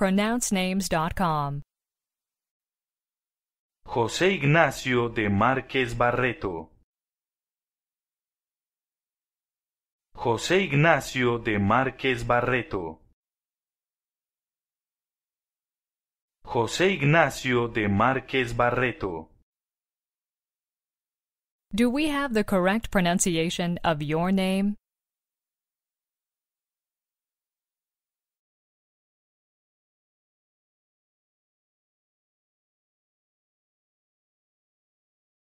pronouncenames.com. José Ignacio de Márquez Barreto. José Ignacio de Márquez Barreto. José Ignacio de Márquez Barreto. Do we have the correct pronunciation of your name?